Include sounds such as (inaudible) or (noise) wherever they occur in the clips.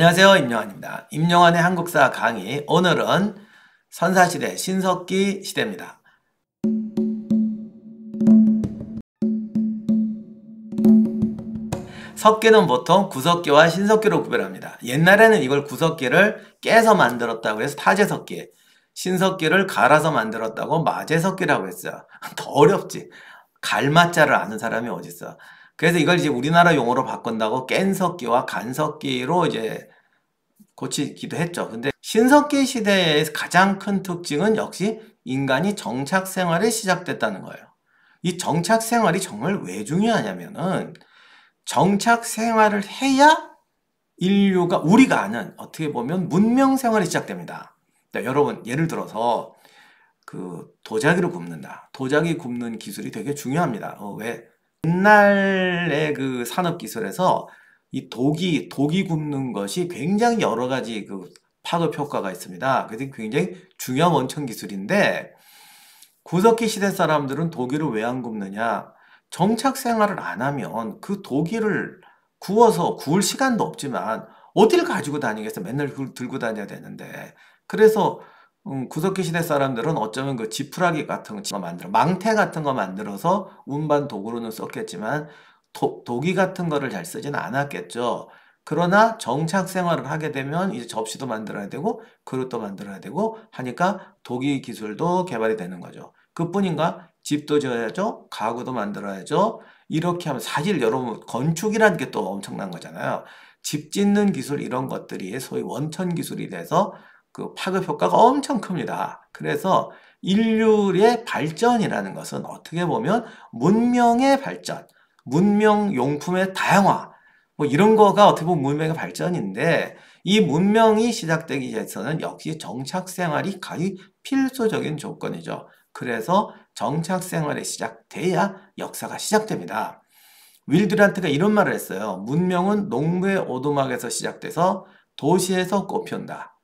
안녕하세요. 임영환입니다. 임영환의 한국사 강의. 오늘은 선사시대, 신석기 시대입니다. 석기는 보통 구석기와 신석기로 구별합니다. 옛날에는 이걸 구석기를 깨서 만들었다고 해서 타제석기, 신석기를 갈아서 만들었다고 마제석기라고 했어요. (laughs) 더 어렵지. 갈마자를 아는 사람이 어딨어. 그래서 이걸 이제 우리나라 용어로 바꾼다고 깬석기와 간석기로 이제 고치기도 했죠. 근데 신석기 시대의 가장 큰 특징은 역시 인간이 정착 생활에 시작됐다는 거예요. 이 정착 생활이 정말 왜 중요하냐면은 정착 생활을 해야 인류가 우리가 아는 어떻게 보면 문명 생활이 시작됩니다. 그러니까 여러분 예를 들어서 그도자기를 굽는다. 도자기 굽는 기술이 되게 중요합니다. 어, 왜 옛날의 그 산업 기술에서 이 독이 독이 굽는 것이 굉장히 여러 가지 그 파급 효과가 있습니다. 그래서 굉장히 중요한 원천 기술인데 구석기 시대 사람들은 독일을 왜안 굽느냐? 정착 생활을 안 하면 그 독일을 구워서 구울 시간도 없지만 어딜 가지고 다니겠어? 맨날 들고 다녀야 되는데 그래서 음, 구석기 시대 사람들은 어쩌면 그 지푸라기 같은 거 만들어 망태 같은 거 만들어서 운반 도구로는 썼겠지만 도, 기 같은 거를 잘 쓰진 않았겠죠. 그러나 정착 생활을 하게 되면 이제 접시도 만들어야 되고 그릇도 만들어야 되고 하니까 도기 기술도 개발이 되는 거죠. 그뿐인가 집도 지어야죠. 가구도 만들어야죠. 이렇게 하면 사실 여러분 건축이라는 게 또 엄청난 거잖아요. 집 짓는 기술 이런 것들이 소위 원천 기술이 돼서 그 파급 효과가 엄청 큽니다. 그래서 인류의 발전이라는 것은 어떻게 보면 문명의 발전, 문명 용품의 다양화 뭐 이런 거가 어떻게 보면 문명의 발전인데 이 문명이 시작되기 위해서는 역시 정착 생활이 거의 필수적인 조건이죠. 그래서 정착 생활이 시작돼야 역사가 시작됩니다. 윌드란트가 이런 말을 했어요. 문명은 농부의 오두막에서 시작돼서 도시에서 꽃피운다.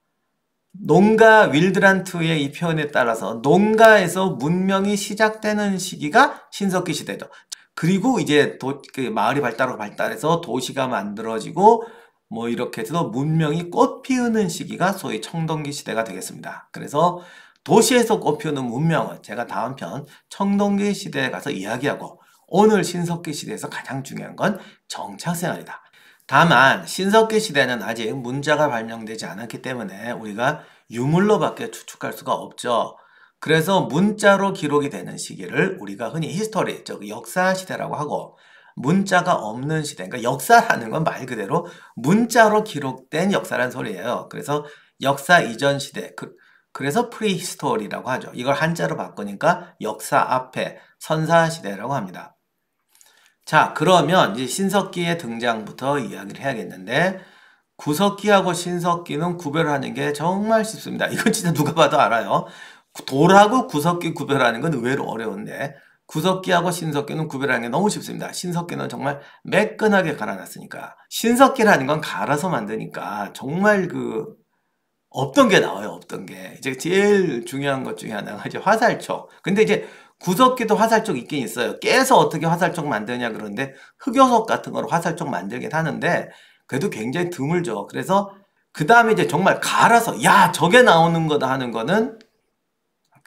농가 윌드란트의 이 표현에 따라서 농가에서 문명이 시작되는 시기가 신석기 시대죠. 그리고 이제 도, 그 마을이 발달하고 발달해서 도시가 만들어지고 뭐 이렇게 해서 문명이 꽃 피우는 시기가 소위 청동기 시대가 되겠습니다. 그래서 도시에서 꽃 피우는 문명은 제가 다음 편 청동기 시대에 가서 이야기하고 오늘 신석기 시대에서 가장 중요한 건 정착생활이다. 다만 신석기 시대는 아직 문자가 발명되지 않았기 때문에 우리가 유물로밖에 추측할 수가 없죠. 그래서 문자로 기록이 되는 시기를 우리가 흔히 히스토리, 즉 역사 시대라고 하고 문자가 없는 시대, 그러니까 역사라는 건 말 그대로 문자로 기록된 역사란 소리예요. 그래서 역사 이전 시대, 그, 그래서 프리히스토리라고 하죠. 이걸 한자로 바꾸니까 역사 앞에 선사 시대라고 합니다. 자, 그러면 이제 신석기의 등장부터 이야기를 해야겠는데 구석기하고 신석기는 구별하는 게 정말 쉽습니다. 이건 진짜 누가 봐도 알아요. 돌하고 구석기 구별하는 건 의외로 어려운데 구석기하고 신석기는 구별하는 게 너무 쉽습니다. 신석기는 정말 매끈하게 갈아놨으니까 신석기라는 건 갈아서 만드니까 정말 그 없던 게 나와요. 없던 게. 이제 제일 중요한 것 중에 하나가 이제 화살촉. 근데 이제 구석기도 화살촉 있긴 있어요. 깨서 어떻게 화살촉 만드냐 그런데 흑요석 같은 걸 화살촉 만들긴 하는데 그래도 굉장히 드물죠. 그래서 그 다음에 이제 정말 갈아서 야 저게 나오는 거다 하는 거는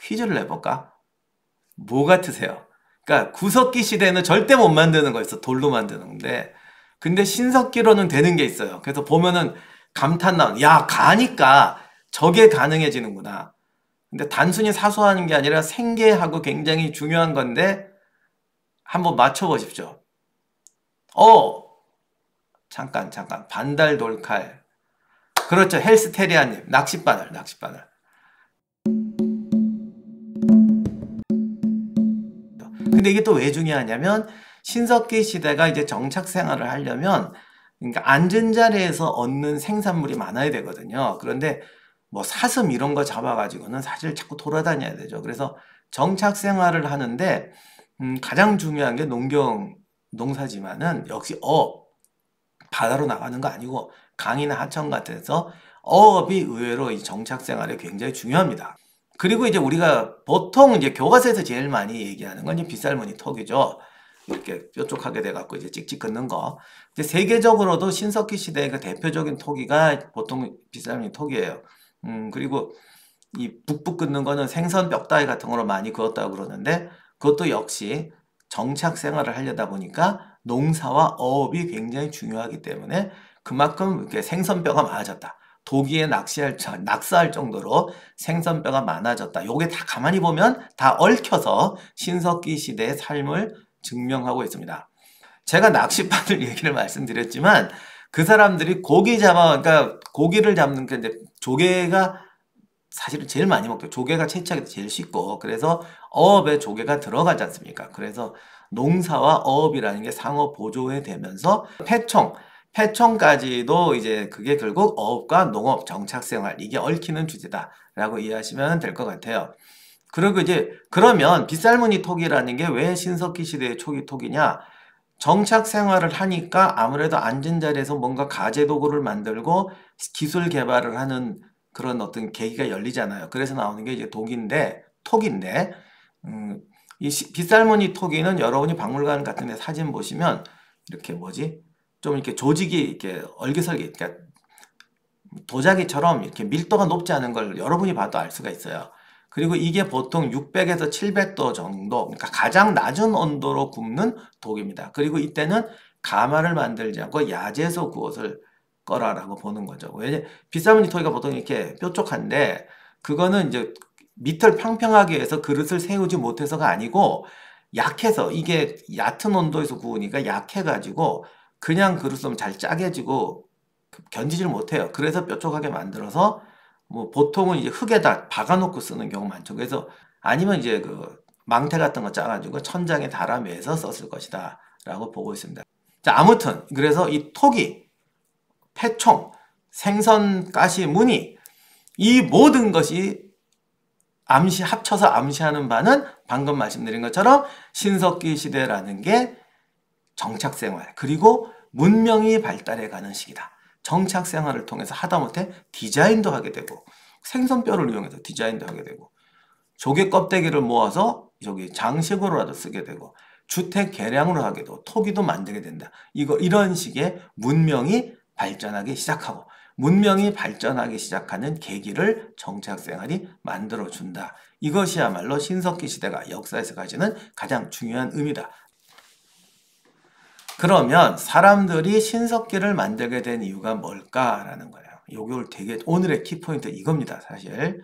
퀴즈를 내볼까? 뭐 같으세요? 그러니까 구석기 시대는 절대 못 만드는 거 있어. 돌로 만드는 건데. 근데 신석기로는 되는 게 있어요. 그래서 보면은 감탄 나온, 야, 가니까 저게 가능해지는구나. 근데 단순히 사소한 게 아니라 생계하고 굉장히 중요한 건데, 한번 맞춰보십시오. 어! 잠깐, 잠깐. 반달 돌칼. 그렇죠. 헬스테리아님. 낚싯바늘, 낚싯바늘. 근데 이게 또 왜 중요하냐면 신석기 시대가 이제 정착 생활을 하려면 그러니까 앉은 자리에서 얻는 생산물이 많아야 되거든요. 그런데 뭐 사슴 이런 거 잡아가지고는 사실 자꾸 돌아다녀야 되죠. 그래서 정착 생활을 하는데 음, 가장 중요한 게 농경 농사지만은 역시 어업 바다로 나가는 거 아니고 강이나 하천 같아서 어업이 의외로 이 정착 생활에 굉장히 중요합니다. 그리고 이제 우리가 보통 이제 교과서에서 제일 많이 얘기하는 건 이제 빗살무늬 턱이죠. 이렇게 뾰족하게 돼갖고 이제 찍찍 긋는 거. 근데 세계적으로도 신석기 시대의 그 대표적인 토기가 보통 빗살무늬 턱이에요. 음, 그리고 이 북북 긋는 거는 생선 벽다귀 같은 거로 많이 그었다고 그러는데 그것도 역시 정착 생활을 하려다 보니까 농사와 어업이 굉장히 중요하기 때문에 그만큼 이렇게 생선뼈가 많아졌다. 도기에 낚시할, 낙사할 정도로 생선뼈가 많아졌다. 요게 다 가만히 보면 다 얽혀서 신석기 시대의 삶을 증명하고 있습니다. 제가 낚시판을 (laughs) 얘기를 말씀드렸지만 그 사람들이 고기 잡아, 그러니까 고기를 잡는, 게 이제 조개가 사실은 제일 많이 먹죠. 조개가 채취하기도 제일 쉽고, 그래서 어업에 조개가 들어가지 않습니까? 그래서 농사와 어업이라는 게 상호 보조에 되면서 해청, 패촌까지도 이제 그게 결국 어업과 농업, 정착생활 이게 얽히는 주제다라고 이해하시면 될 것 같아요. 그리고 이제 그러면 빗살무늬 토기라는게 왜 신석기 시대의 초기 토기냐 정착 생활을 하니까 아무래도 앉은 자리에서 뭔가 가재 도구를 만들고 기술 개발을 하는 그런 어떤 계기가 열리잖아요. 그래서 나오는 게 이제 독인데 톡인데 음, 이 빗살무늬 토기는 여러분이 박물관 같은 데 사진 보시면 이렇게 뭐지? 좀 이렇게 조직이 이렇게 얼개설계, 그러니까 도자기처럼 이렇게 밀도가 높지 않은 걸 여러분이 봐도 알 수가 있어요. 그리고 이게 보통 600에서 700도 정도, 그러니까 가장 낮은 온도로 굽는 독입니다. 그리고 이때는 가마를 만들지 않고 야재소 구옷을 꺼라라고 보는 거죠. 왜냐 비싸면 니토이가 보통 이렇게 뾰족한데 그거는 이제 밑을 평평하게 해서 그릇을 세우지 못해서가 아니고 약해서 이게 얕은 온도에서 구우니까 약해가지고 그냥 그릇으로 잘 짜게지고 견디질 못해요. 그래서 뾰족하게 만들어서 뭐 보통은 이제 흙에다 박아놓고 쓰는 경우 많죠. 그래서 아니면 이제 그 망태 같은 거 짜가지고 천장에 달아매서 썼을 것이다 라고 보고 있습니다. 자 아무튼 그래서 이 토기, 패총, 생선, 가시, 무늬 이 모든 것이 암시 합쳐서 암시하는 바는 방금 말씀드린 것처럼 신석기 시대라는 게 정착 생활, 그리고 문명이 발달해 가는 시기다. 정착 생활을 통해서 하다못해 디자인도 하게 되고 생선뼈를 이용해서 디자인도 하게 되고 조개 껍데기를 모아서 저기 장식으로라도 쓰게 되고 주택 개량으로 하게 도 토기도 만들게 된다. 이거 이런 식의 문명이 발전하기 시작하고 문명이 발전하기 시작하는 계기를 정착생활이 만들어준다. 이것이야말로 신석기 시대가 역사에서 가지는 가장 중요한 의미다. 그러면 사람들이 신석기를 만들게 된 이유가 뭘까라는 거예요. 요걸 되게 오늘의 키포인트 이겁니다. 사실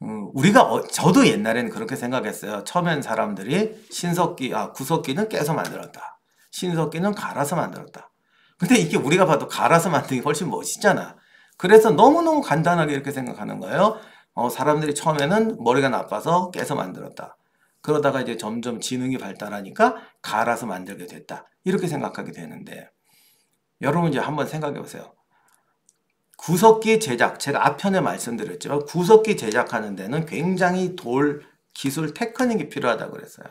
음, 우리가 어, 저도 옛날에는 그렇게 생각했어요. 처음엔 사람들이 신석기 아 구석기는 깨서 만들었다. 신석기는 갈아서 만들었다. 근데 이게 우리가 봐도 갈아서 만든게 훨씬 멋있잖아. 그래서 너무너무 간단하게 이렇게 생각하는 거예요. 어, 사람들이 처음에는 머리가 나빠서 깨서 만들었다. 그러다가 이제 점점 지능이 발달하니까 갈아서 만들게 됐다. 이렇게 생각하게 되는데 여러분 이제 한번 생각해 보세요. 구석기 제작, 제가 앞편에 말씀드렸죠. 구석기 제작하는 데는 굉장히 돌, 기술, 테크닉이 필요하다고 그랬어요.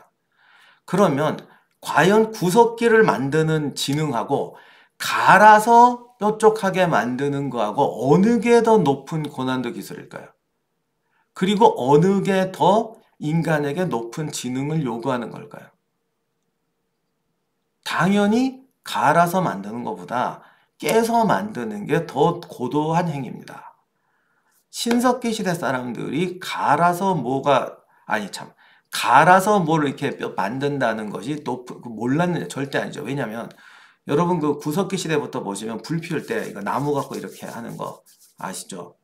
그러면 과연 구석기를 만드는 지능하고 갈아서 뾰족하게 만드는 거하고 어느 게 더 높은 고난도 기술일까요? 그리고 어느 게더 인간에게 높은 지능을 요구하는 걸까요? 당연히 갈아서 만드는 것보다 깨서 만드는 게 더 고도한 행위입니다. 신석기 시대 사람들이 갈아서 뭐가 아니 참 갈아서 뭘 이렇게 만든다는 것이 높은 그 몰랐느냐 절대 아니죠. 왜냐면 여러분 그 구석기 시대부터 보시면 불 피울 때 이거 나무 갖고 이렇게 하는 거 아시죠?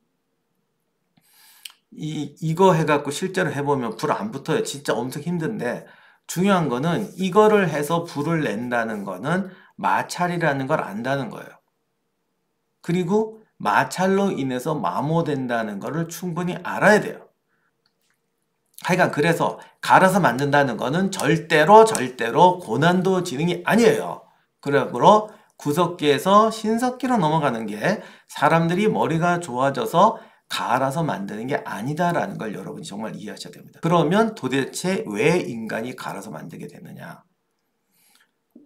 이, 이거 해갖고 실제로 해보면 불 안 붙어요. 진짜 엄청 힘든데 중요한 거는 이거를 해서 불을 낸다는 거는 마찰이라는 걸 안다는 거예요. 그리고 마찰로 인해서 마모된다는 거를 충분히 알아야 돼요. 하여간 그래서 갈아서 만든다는 거는 절대로 절대로 고난도 지능이 아니에요. 그러므로 구석기에서 신석기로 넘어가는 게 사람들이 머리가 좋아져서 갈아서 만드는 게 아니다라는 걸 여러분이 정말 이해하셔야 됩니다. 그러면 도대체 왜 인간이 갈아서 만들게 되느냐?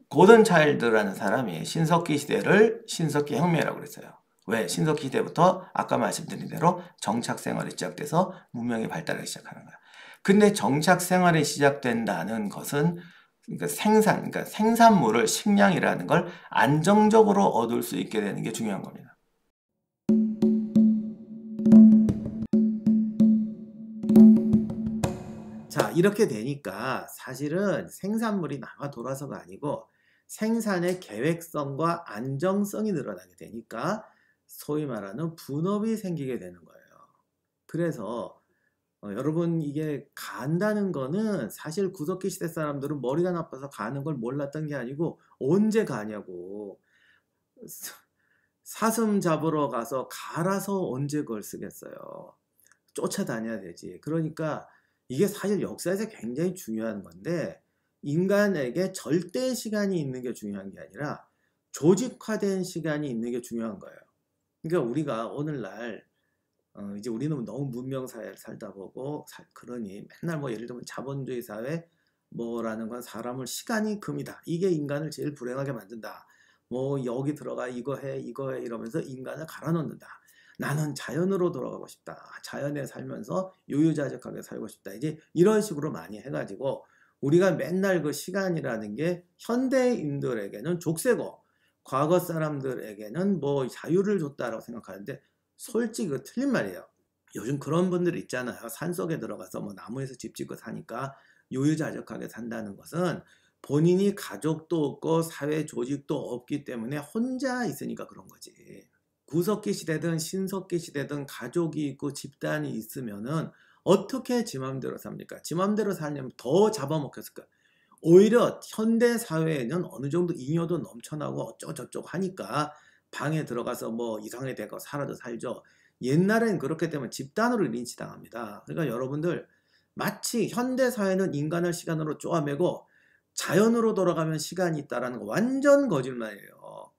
고든 차일드라는 사람이 신석기 시대를 신석기 혁명이라고 그랬어요. 왜? 신석기 시대부터 아까 말씀드린 대로 정착 생활이 시작돼서 문명이 발달하기 시작하는 거야. 근데 정착 생활이 시작된다는 것은 그러니까 생산, 그러니까 생산물을 식량이라는 걸 안정적으로 얻을 수 있게 되는 게 중요한 겁니다. 이렇게 되니까 사실은 생산물이 남아 돌아서가 아니고 생산의 계획성과 안정성이 늘어나게 되니까 소위 말하는 분업이 생기게 되는 거예요. 그래서 어, 여러분 이게 간다는 거는 사실 구석기 시대 사람들은 머리가 나빠서 가는 걸 몰랐던 게 아니고 언제 가냐고 사슴 잡으러 가서 갈아서 언제 걸 쓰겠어요 쫓아다녀야 되지 그러니까 이게 사실 역사에서 굉장히 중요한 건데 인간에게 절대 시간이 있는 게 중요한 게 아니라 조직화된 시간이 있는 게 중요한 거예요. 그러니까 우리가 오늘날 어 이제 우리는 너무 문명 사회를 살다 보고 살, 그러니 맨날 뭐 예를 들면 자본주의 사회 뭐라는 건 사람을 시간이 금이다. 이게 인간을 제일 불행하게 만든다. 뭐 여기 들어가 이거 해 이거 해 이러면서 인간을 갈아넣는다. 나는 자연으로 돌아가고 싶다. 자연에 살면서 유유자적하게 살고 싶다. 이제 이런 식으로 많이 해가지고 우리가 맨날 그 시간이라는 게 현대인들에게는 족쇄고 과거 사람들에게는 뭐 자유를 줬다라고 생각하는데 솔직히 그 틀린 말이에요. 요즘 그런 분들 있잖아요. 산속에 들어가서 뭐 나무에서 집 짓고 사니까 유유자적하게 산다는 것은 본인이 가족도 없고 사회 조직도 없기 때문에 혼자 있으니까 그런 거지. 구석기 시대든 신석기 시대든 가족이 있고 집단이 있으면은 어떻게 지 맘대로 삽니까? 지 맘대로 살려면 더 잡아먹혔을 까 오히려 현대 사회에는 어느 정도 인여도 넘쳐나고 어쩌고저쩌고 하니까 방에 들어가서 뭐 이상해 되고 살아도 살죠. 옛날엔 그렇게 되면 집단으로 린치당합니다. 그러니까 여러분들 마치 현대 사회는 인간을 시간으로 쪼아매고 자연으로 돌아가면 시간이 있다라는 거 완전 거짓말이에요.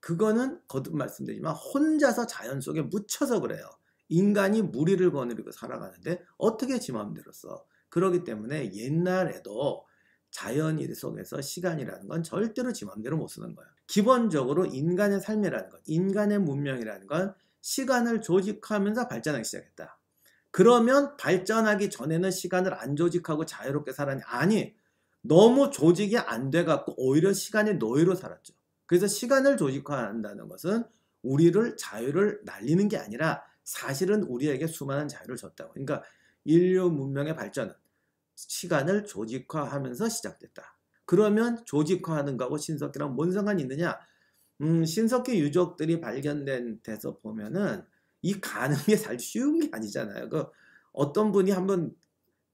그거는 거듭 말씀드리지만 혼자서 자연 속에 묻혀서 그래요. 인간이 무리를 거느리고 살아가는데 어떻게 지 마음대로 써? 그러기 때문에 옛날에도 자연 일 속에서 시간이라는 건 절대로 지 마음대로 못 쓰는 거예요. 기본적으로 인간의 삶이라는 건 인간의 문명이라는 건 시간을 조직하면서 발전하기 시작했다. 그러면 발전하기 전에는 시간을 안 조직하고 자유롭게 살았냐? 아니, 너무 조직이 안 돼갖고 오히려 시간의 노예로 살았죠. 그래서 시간을 조직화한다는 것은 우리를 자유를 날리는 게 아니라 사실은 우리에게 수많은 자유를 줬다고. 그러니까 인류 문명의 발전은 시간을 조직화하면서 시작됐다. 그러면 조직화하는 거하고 신석기랑 뭔 상관이 있느냐? 음, 신석기 유적들이 발견된 데서 보면은 이 가는 게 사실 쉬운 게 아니잖아요. 그 어떤 분이 한번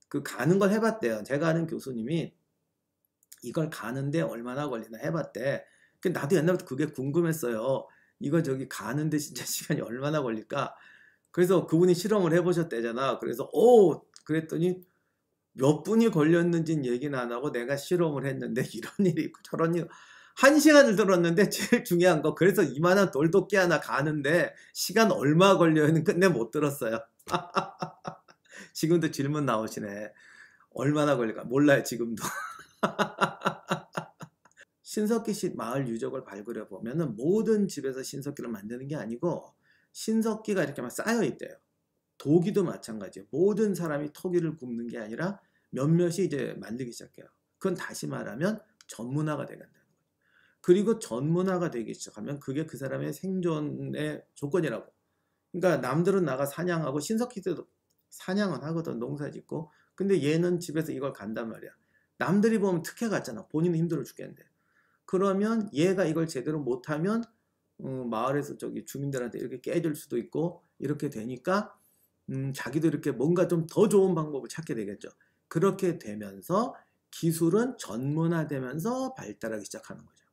그 가는 걸 해봤대요. 제가 아는 교수님이 이걸 가는데 얼마나 걸리나 해봤대. 그 나도 옛날부터 그게 궁금했어요. 이거 저기 가는데 진짜 (laughs) 시간이 얼마나 걸릴까? 그래서 그분이 실험을 해보셨대잖아. 그래서 오 그랬더니 몇 분이 걸렸는지는 얘기는 안 하고 내가 실험을 했는데 (laughs) 이런 일이 있고 저런 일. 한 시간을 들었는데 (laughs) 제일 중요한 거 그래서 이만한 돌도끼 하나 가는데 시간 얼마 걸려는 끝내 못 들었어요. 지금도 질문 나오시네. 얼마나 걸릴까? 몰라요 지금도. 신석기시 마을 유적을 발굴해 보면은 모든 집에서 신석기를 만드는 게 아니고 신석기가 이렇게 막 쌓여 있대요. 도기도 마찬가지예요. 모든 사람이 토기를 굽는 게 아니라 몇몇이 이제 만들기 시작해요. 그건 다시 말하면 전문화가 되겠다는 거예요. 그리고 전문화가 되기 시작하면 그게 그 사람의 생존의 조건이라고. 그러니까 남들은 나가 사냥하고 신석기 때도 사냥은 하거든 농사 짓고 근데 얘는 집에서 이걸 간단 말이야. 남들이 보면 특혜 같잖아. 본인은 힘들어 죽겠는데. 그러면 얘가 이걸 제대로 못하면 음, 마을에서 저기 주민들한테 이렇게 깨질 수도 있고 이렇게 되니까 음, 자기도 이렇게 뭔가 좀 더 좋은 방법을 찾게 되겠죠. 그렇게 되면서 기술은 전문화되면서 발달하기 시작하는 거죠.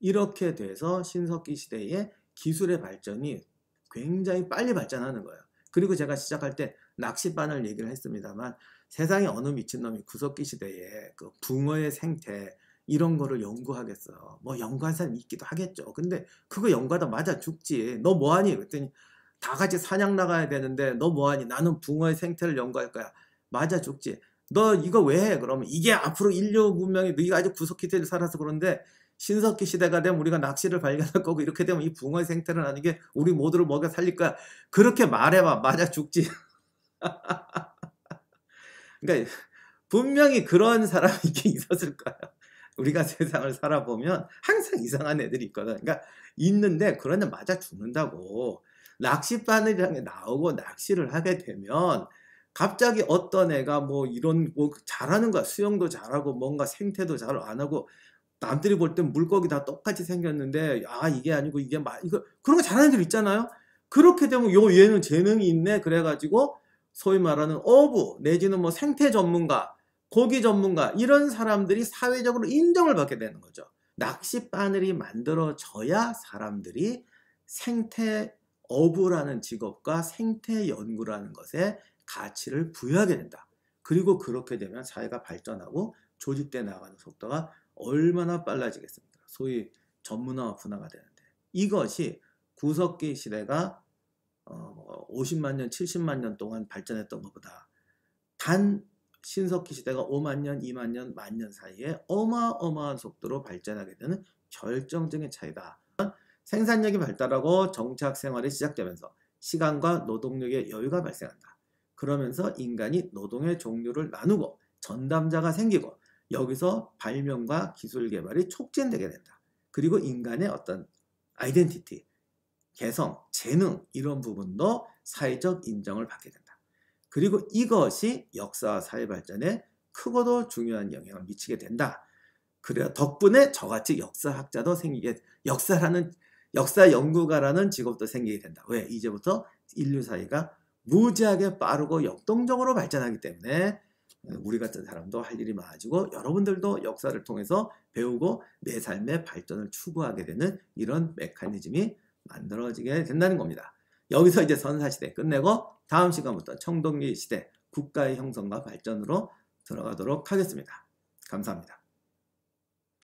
이렇게 돼서 신석기 시대에 기술의 발전이 굉장히 빨리 발전하는 거예요. 그리고 제가 시작할 때 낚싯바늘 얘기를 했습니다만 세상에 어느 미친놈이 구석기 시대에 그 붕어의 생태, 이런 거를 연구하겠어. 뭐 연구한 사람이 있기도 하겠죠. 근데 그거 연구하다 맞아 죽지. 너 뭐하니? 그랬더니 다 같이 사냥 나가야 되는데 너 뭐하니? 나는 붕어의 생태를 연구할 거야. 맞아 죽지. 너 이거 왜 해? 그러면 이게 앞으로 인류 문명이 너희가 아주구석기때를 살아서 그런데 신석기 시대가 되면 우리가 낚시를 발견할 거고 이렇게 되면 이 붕어의 생태를 하는 게 우리 모두를 먹여 살릴 거야. 그렇게 말해봐. 맞아 죽지. (laughs) 그러니까 분명히 그런 사람이 (laughs) 있었을 거야. 우리가 (laughs) 세상을 살아보면 항상 이상한 애들이 있거든. 그러니까 있는데 그런 애 맞아 죽는다고. 낚시바늘이라는 게 나오고 낚시를 하게 되면 갑자기 어떤 애가 뭐 이런 뭐 잘하는 거야. 수영도 잘하고 뭔가 생태도 잘 안 하고 남들이 볼 땐 물고기 다 똑같이 생겼는데 아 이게 아니고 이게 막 이거 그런 거 잘하는 애들 있잖아요. 그렇게 되면 요 얘는 재능이 있네 그래가지고 소위 말하는 어부 내지는 뭐 생태 전문가 고기 전문가 이런 사람들이 사회적으로 인정을 받게 되는 거죠. 낚시 바늘이 만들어져야 사람들이 생태 어부라는 직업과 생태 연구라는 것에 가치를 부여하게 된다. 그리고 그렇게 되면 사회가 발전하고 조직돼 나가는 속도가 얼마나 빨라지겠습니까? 소위 전문화 와 분화가 되는데 이것이 구석기 시대가 50만 어, 뭐 년, 70만 년 동안 발전했던 것보다 단 신석기 시대가 5만 년, 2만 년, 만 년 사이에 어마어마한 속도로 발전하게 되는 결정적인 차이다. 생산력이 발달하고 정착 생활이 시작되면서 시간과 노동력의 여유가 발생한다. 그러면서 인간이 노동의 종류를 나누고 전담자가 생기고 여기서 발명과 기술 개발이 촉진되게 된다. 그리고 인간의 어떤 아이덴티티, 개성, 재능 이런 부분도 사회적 인정을 받게 된다. 그리고 이것이 역사와 사회 발전에 크고도 중요한 영향을 미치게 된다. 그래요. 덕분에 저같이 역사학자도 생기게, 역사라는, 역사 연구가라는 직업도 생기게 된다. 왜? 이제부터 인류 사회가 무지하게 빠르고 역동적으로 발전하기 때문에 어, 우리 같은 사람도 할 일이 많아지고 여러분들도 역사를 통해서 배우고 내 삶의 발전을 추구하게 되는 이런 메커니즘이 만들어지게 된다는 겁니다. 여기서 이제 선사시대 끝내고 다음 시간부터 청동기 시대 국가의 형성과 발전으로 들어가도록 하겠습니다. 감사합니다.